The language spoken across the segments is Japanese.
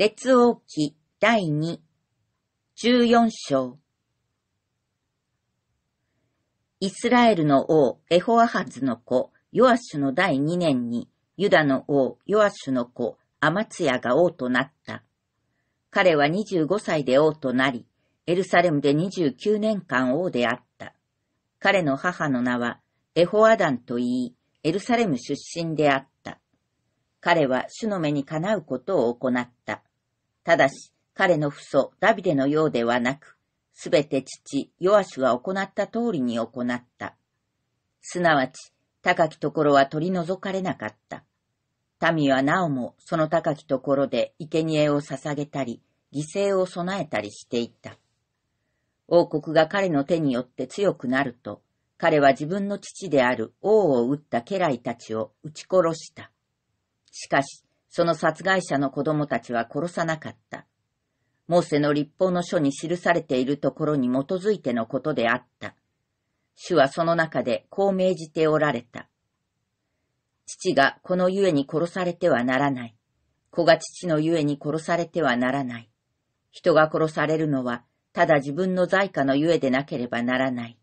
列王記第2、14章。イスラエルの王エホアハズの子ヨアシュの第2年にユダの王ヨアシュの子アマツヤが王となった。彼は25歳で王となり、エルサレムで29年間王であった。彼の母の名はエホアダンと言い、エルサレム出身であった。彼は主の目にかなうことを行った。ただし、彼の父祖、ダビデのようではなく、すべて父、ヨアシュが行った通りに行った。すなわち、高きところは取り除かれなかった。民はなおもその高きところで生贄を捧げたり、犠牲を備えたりしていた。王国が彼の手によって強くなると、彼は自分の父である王を討った家来たちを撃ち殺した。しかし、その殺害者の子供たちは殺さなかった。モーセの立法の書に記されているところに基づいてのことであった。主はその中でこう命じておられた。父がこのゆえに殺されてはならない。子が父のゆえに殺されてはならない。人が殺されるのは、ただ自分の在家のゆえでなければならない。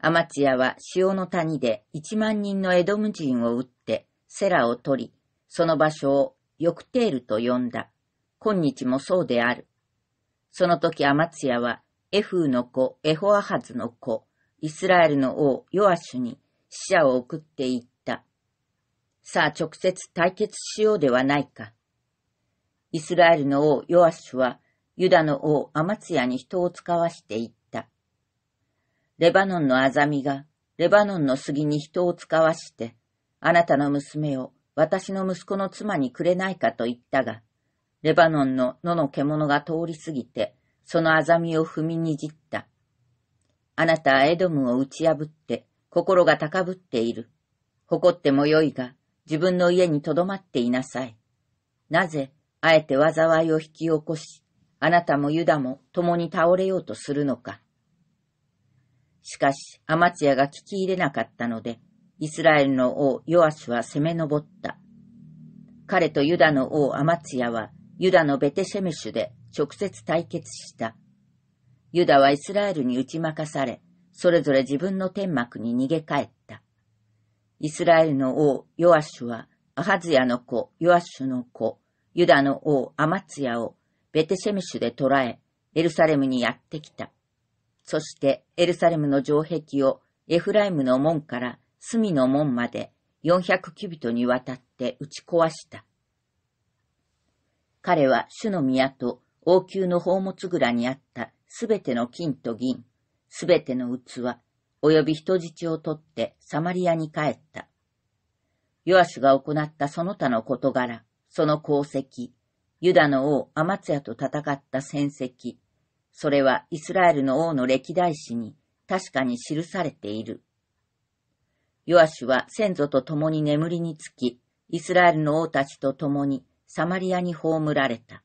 アマチアは潮の谷で一万人のエドム人を撃って、セラを取り、その場所をヨクテールと呼んだ。今日もそうである。その時アマツヤは、エフーの子、エホアハズの子、イスラエルの王、ヨアシュに死者を送っていった。さあ直接対決しようではないか。イスラエルの王、ヨアシュは、ユダの王、アマツヤに人を使わしていった。レバノンのアザミが、レバノンの杉に人を使わして、あなたの娘を私の息子の妻にくれないかと言ったが、レバノンの野の獣が通り過ぎて、そのあざみを踏みにじった。あなたはエドムを打ち破って、心が高ぶっている。誇ってもよいが、自分の家に留まっていなさい。なぜ、あえて災いを引き起こし、あなたもユダも共に倒れようとするのか。しかし、アマチアが聞き入れなかったので、イスラエルの王ヨアシは攻め上った。彼とユダの王アマツヤはユダのベテシェメシュで直接対決した。ユダはイスラエルに打ち負かされ、それぞれ自分の天幕に逃げ帰った。イスラエルの王ヨアシュは、アハズヤの子ヨアシュの子、ユダの王アマツヤをベテシェメシュで捕らえ、エルサレムにやってきた。そしてエルサレムの城壁をエフライムの門から隅の門まで400キュビトにわたって打ち壊した。彼は主の宮と王宮の宝物蔵にあったすべての金と銀、すべての器、及び人質を取ってサマリアに帰った。ヨアシュが行ったその他の事柄、その功績、ユダの王アマツヤと戦った戦績、それはイスラエルの王の歴代史に確かに記されている。ヨアシュは先祖と共に眠りにつき、イスラエルの王たちと共にサマリアに葬られた。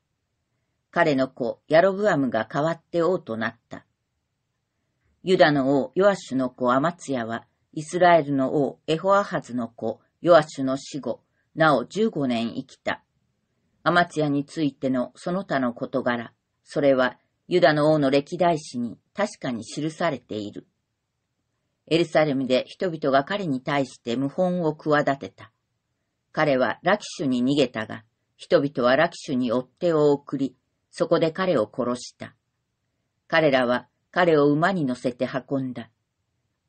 彼の子、ヤロブアムが代わって王となった。ユダの王、ヨアシュの子、アマツヤは、イスラエルの王、エホアハズの子、ヨアシュの死後、なお15年生きた。アマツヤについてのその他の事柄、それはユダの王の歴代史に確かに記されている。エルサレムで人々が彼に対して謀反を企てた。彼はラキシュに逃げたが、人々はラキシュに追っ手を送り、そこで彼を殺した。彼らは彼を馬に乗せて運んだ。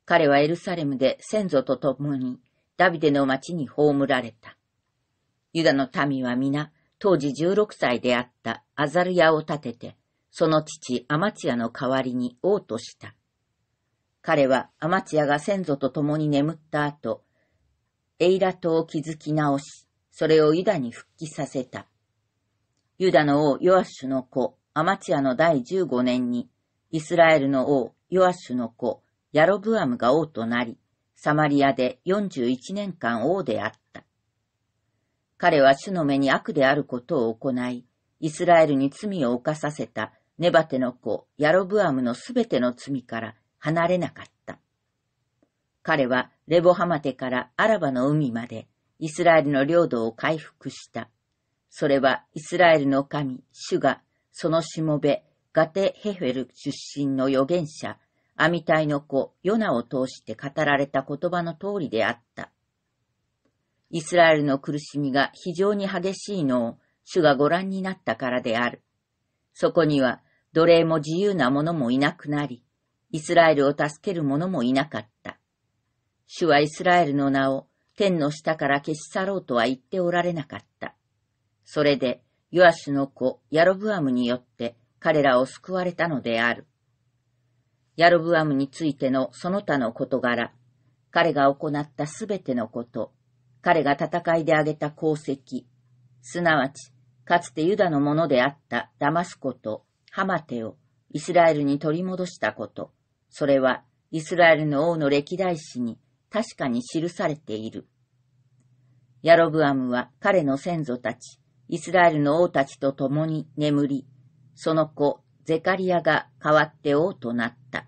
彼はエルサレムで先祖と共にダビデの町に葬られた。ユダの民は皆、当時16歳であったアザルヤを立てて、その父アマチアの代わりに王とした。彼はアマチアが先祖と共に眠った後、エイラ島を築き直し、それをユダに復帰させた。ユダの王ヨアッシュの子、アマチアの第15年に、イスラエルの王ヨアッシュの子、ヤロブアムが王となり、サマリアで41年間王であった。彼は主の目に悪であることを行い、イスラエルに罪を犯させたネバテの子、ヤロブアムのすべての罪から離れなかった。彼はレボハマテからアラバの海までイスラエルの領土を回復した。それはイスラエルの神、主が、そのしもべ、ガテ・ヘフェル出身の預言者、アミタイの子、ヨナを通して語られた言葉の通りであった。イスラエルの苦しみが非常に激しいのを主がご覧になったからである。そこには奴隷も自由な者もいなくなり、イスラエルを助ける者もいなかった。主はイスラエルの名を天の下から消し去ろうとは言っておられなかった。それで、ヨアシュの子、ヤロブアムによって彼らを救われたのである。ヤロブアムについてのその他の事柄、彼が行ったすべてのこと、彼が戦いであげた功績、すなわち、かつてユダのものであったダマスコとハマテをイスラエルに取り戻したこと、それはイスラエルの王の歴代史に確かに記されている。ヤロブアムは彼の先祖たち、イスラエルの王たちと共に眠り、その子、ゼカリアが代わって王となった。